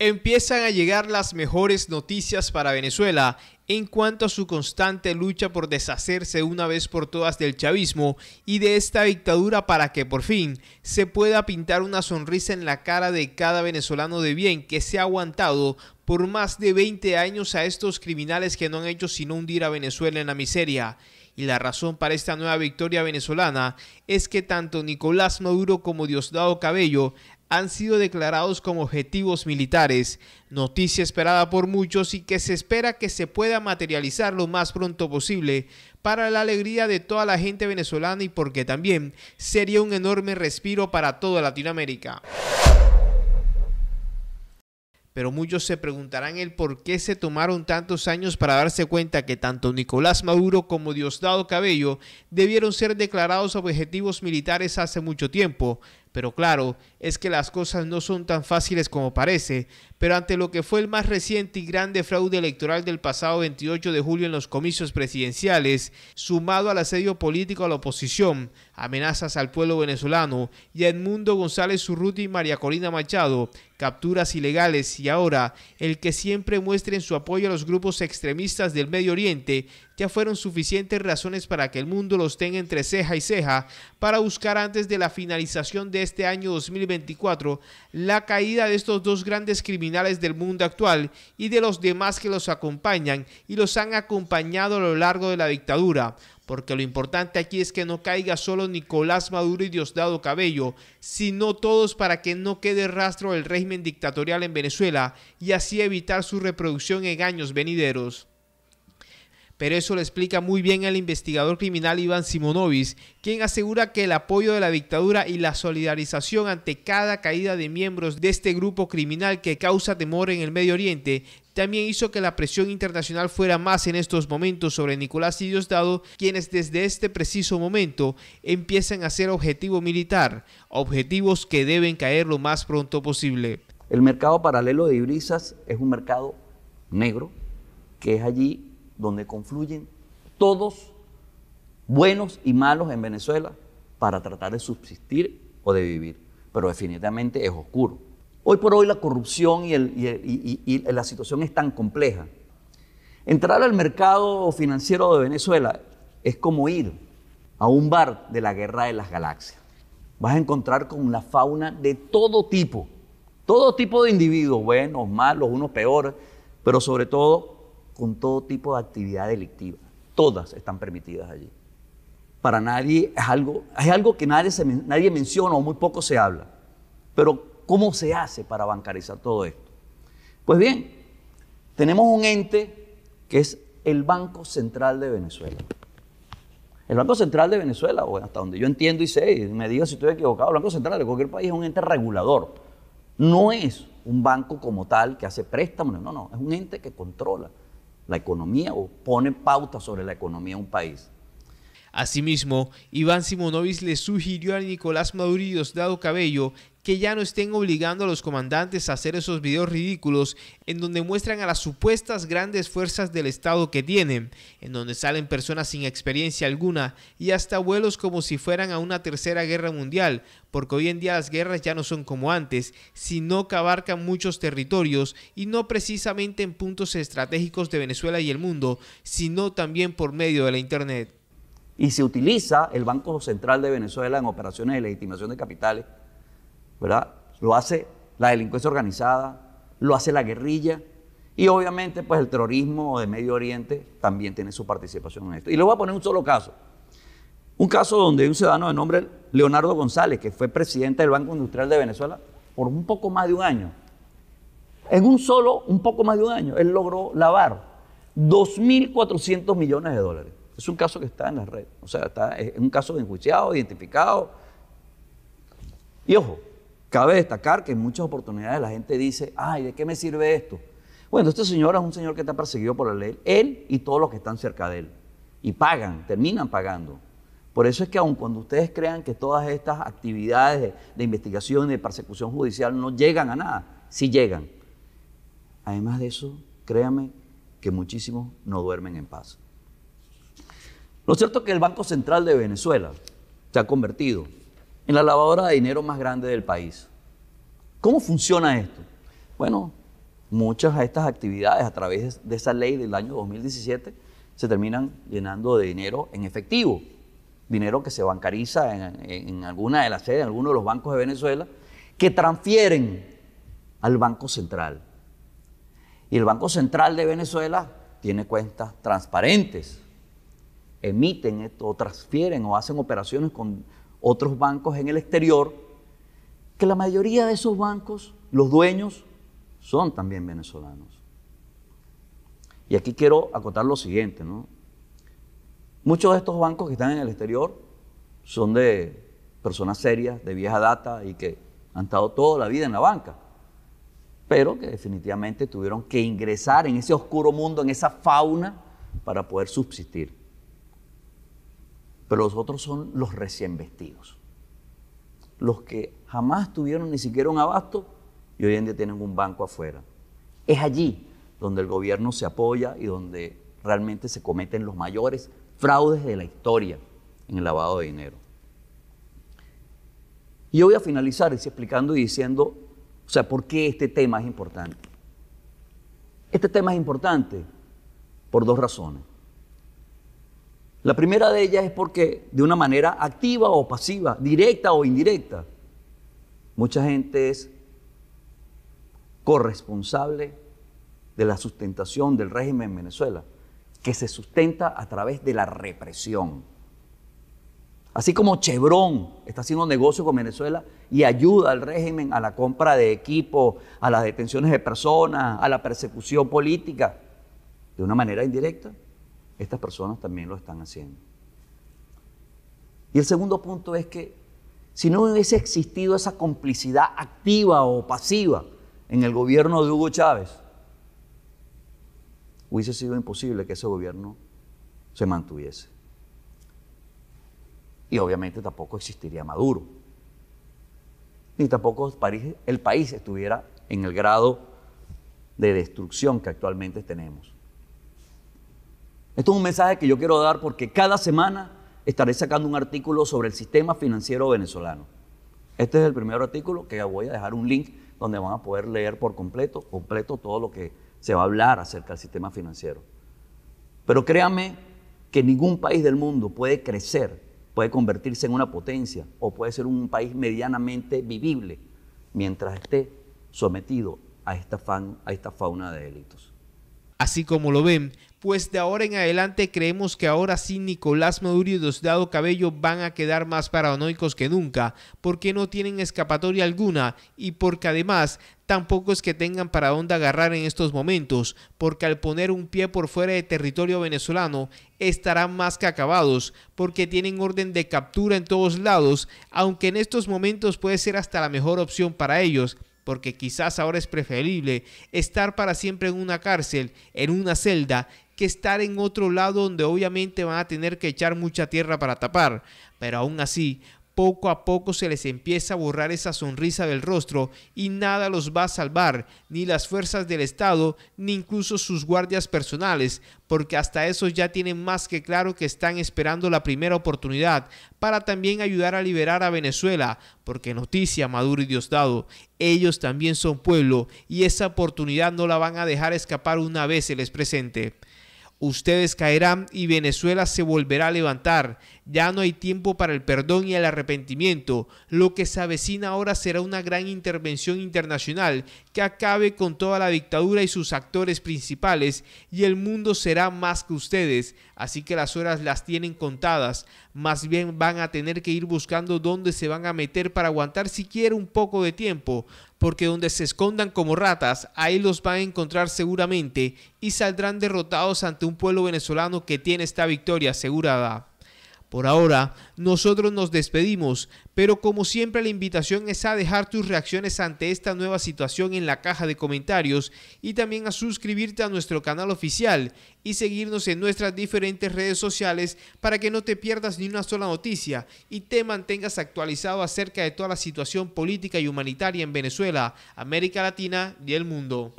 Empiezan a llegar las mejores noticias para Venezuela en cuanto a su constante lucha por deshacerse una vez por todas del chavismo y de esta dictadura para que por fin se pueda pintar una sonrisa en la cara de cada venezolano de bien que se ha aguantado por más de 20 años a estos criminales que no han hecho sino hundir a Venezuela en la miseria. Y la razón para esta nueva victoria venezolana es que tanto Nicolás Maduro como Diosdado Cabello han sido declarados como objetivos militares, noticia esperada por muchos y que se espera que se pueda materializar lo más pronto posible para la alegría de toda la gente venezolana y porque también sería un enorme respiro para toda Latinoamérica. Pero muchos se preguntarán el por qué se tomaron tantos años para darse cuenta que tanto Nicolás Maduro como Diosdado Cabello debieron ser declarados objetivos militares hace mucho tiempo, pero claro, es que las cosas no son tan fáciles como parece, pero ante lo que fue el más reciente y grande fraude electoral del pasado 28 de julio en los comicios presidenciales, sumado al asedio político a la oposición, amenazas al pueblo venezolano y a Edmundo González Urruti y María Corina Machado, capturas ilegales y ahora el que siempre muestren su apoyo a los grupos extremistas del Medio Oriente ya fueron suficientes razones para que el mundo los tenga entre ceja y ceja para buscar antes de la finalización de este año 2024 la caída de estos dos grandes criminales del mundo actual y de los demás que los acompañan y los han acompañado a lo largo de la dictadura, porque lo importante aquí es que no caiga solo Nicolás Maduro y Diosdado Cabello, sino todos para que no quede rastro del régimen dictatorial en Venezuela y así evitar su reproducción en años venideros pero eso lo explica muy bien el investigador criminal Iván Simonovic, quien asegura que el apoyo de la dictadura y la solidarización ante cada caída de miembros de este grupo criminal que causa temor en el Medio Oriente también hizo que la presión internacional fuera más en estos momentos sobre Nicolás y Diosdado, quienes desde este preciso momento empiezan a ser objetivo militar, objetivos que deben caer lo más pronto posible. El mercado paralelo de brisas es un mercado negro que es allí donde confluyen todos buenos y malos en Venezuela para tratar de subsistir o de vivir. Pero definitivamente es oscuro. Hoy por hoy la corrupción y, la situación es tan compleja. Entrar al mercado financiero de Venezuela es como ir a un bar de la guerra de las galaxias. Vas a encontrar con la fauna de todo tipo, todo tipo de individuos, buenos, malos, unos peores, pero sobre todo con todo tipo de actividad delictiva. Todas están permitidas allí. Para nadie es algo, es algo que nadie, nadie menciona o muy poco se habla. Pero ¿cómo se hace para bancarizar todo esto? Pues bien, tenemos un ente que es el Banco Central de Venezuela. El Banco Central de Venezuela, o hasta donde yo entiendo y sé, y me diga si estoy equivocado, el Banco Central de cualquier país es un ente regulador. No es un banco como tal que hace préstamos, no, no, es un ente que controla la economía o pone pautas sobre la economía de un país. Asimismo, Iván Simonovic le sugirió a Nicolás Maduro y Cabello que ya no estén obligando a los comandantes a hacer esos videos ridículos en donde muestran a las supuestas grandes fuerzas del Estado que tienen, en donde salen personas sin experiencia alguna y hasta vuelos como si fueran a una tercera guerra mundial, porque hoy en día las guerras ya no son como antes, sino que abarcan muchos territorios y no precisamente en puntos estratégicos de Venezuela y el mundo, sino también por medio de la Internet y se utiliza el Banco Central de Venezuela en operaciones de legitimación de capitales, ¿verdad? Lo hace la delincuencia organizada, lo hace la guerrilla y obviamente pues el terrorismo de Medio Oriente también tiene su participación en esto. Y le voy a poner un solo caso. Un caso donde un ciudadano de nombre Leonardo González, que fue presidente del Banco Industrial de Venezuela por un poco más de un año, en un solo, un poco más de un año, él logró lavar 2.400 millones de dólares. Es un caso que está en la red. O sea, es un caso enjuiciado, identificado. Y ojo, cabe destacar que en muchas oportunidades la gente dice, ay, ¿de qué me sirve esto? Bueno, este señor es un señor que está perseguido por la ley, él y todos los que están cerca de él. Y pagan, terminan pagando. Por eso es que aun cuando ustedes crean que todas estas actividades de, de investigación y de persecución judicial no llegan a nada, sí llegan. Además de eso, créanme que muchísimos no duermen en paz. Lo cierto es que el Banco Central de Venezuela se ha convertido en la lavadora de dinero más grande del país. ¿Cómo funciona esto? Bueno, muchas de estas actividades a través de esa ley del año 2017 se terminan llenando de dinero en efectivo, dinero que se bancariza en, alguna de las sedes, en alguno de los bancos de Venezuela, que transfieren al Banco Central. Y el Banco Central de Venezuela tiene cuentas transparentes emiten o transfieren o hacen operaciones con otros bancos en el exterior, que la mayoría de esos bancos, los dueños, son también venezolanos. Y aquí quiero acotar lo siguiente, ¿no? Muchos de estos bancos que están en el exterior son de personas serias, de vieja data y que han estado toda la vida en la banca, pero que definitivamente tuvieron que ingresar en ese oscuro mundo, en esa fauna, para poder subsistir pero los otros son los recién vestidos, los que jamás tuvieron ni siquiera un abasto y hoy en día tienen un banco afuera. Es allí donde el gobierno se apoya y donde realmente se cometen los mayores fraudes de la historia en el lavado de dinero. Y yo voy a finalizar explicando y diciendo, o sea, por qué este tema es importante. Este tema es importante por dos razones. La primera de ellas es porque de una manera activa o pasiva, directa o indirecta, mucha gente es corresponsable de la sustentación del régimen en Venezuela, que se sustenta a través de la represión. Así como Chevron está haciendo negocio con Venezuela y ayuda al régimen a la compra de equipos, a las detenciones de personas, a la persecución política, de una manera indirecta, estas personas también lo están haciendo. Y el segundo punto es que si no hubiese existido esa complicidad activa o pasiva en el gobierno de Hugo Chávez, hubiese sido imposible que ese gobierno se mantuviese. Y obviamente tampoco existiría Maduro. Ni tampoco el país estuviera en el grado de destrucción que actualmente tenemos. Esto es un mensaje que yo quiero dar porque cada semana estaré sacando un artículo sobre el sistema financiero venezolano. Este es el primer artículo que voy a dejar un link donde van a poder leer por completo, completo todo lo que se va a hablar acerca del sistema financiero. Pero créame que ningún país del mundo puede crecer, puede convertirse en una potencia o puede ser un país medianamente vivible mientras esté sometido a esta, a esta fauna de delitos. Así como lo ven, pues de ahora en adelante creemos que ahora sí Nicolás Maduro y Diosdado Cabello van a quedar más paranoicos que nunca, porque no tienen escapatoria alguna y porque además tampoco es que tengan para dónde agarrar en estos momentos, porque al poner un pie por fuera de territorio venezolano estarán más que acabados, porque tienen orden de captura en todos lados, aunque en estos momentos puede ser hasta la mejor opción para ellos, porque quizás ahora es preferible estar para siempre en una cárcel, en una celda, que estar en otro lado donde obviamente van a tener que echar mucha tierra para tapar. Pero aún así, poco a poco se les empieza a borrar esa sonrisa del rostro y nada los va a salvar, ni las fuerzas del Estado, ni incluso sus guardias personales, porque hasta esos ya tienen más que claro que están esperando la primera oportunidad para también ayudar a liberar a Venezuela, porque noticia Maduro y Diosdado, ellos también son pueblo y esa oportunidad no la van a dejar escapar una vez se les presente. Ustedes caerán y Venezuela se volverá a levantar. Ya no hay tiempo para el perdón y el arrepentimiento. Lo que se avecina ahora será una gran intervención internacional que acabe con toda la dictadura y sus actores principales y el mundo será más que ustedes. Así que las horas las tienen contadas. Más bien van a tener que ir buscando dónde se van a meter para aguantar siquiera un poco de tiempo. Porque donde se escondan como ratas, ahí los van a encontrar seguramente y saldrán derrotados ante un pueblo venezolano que tiene esta victoria asegurada. Por ahora, nosotros nos despedimos, pero como siempre la invitación es a dejar tus reacciones ante esta nueva situación en la caja de comentarios y también a suscribirte a nuestro canal oficial y seguirnos en nuestras diferentes redes sociales para que no te pierdas ni una sola noticia y te mantengas actualizado acerca de toda la situación política y humanitaria en Venezuela, América Latina y el mundo.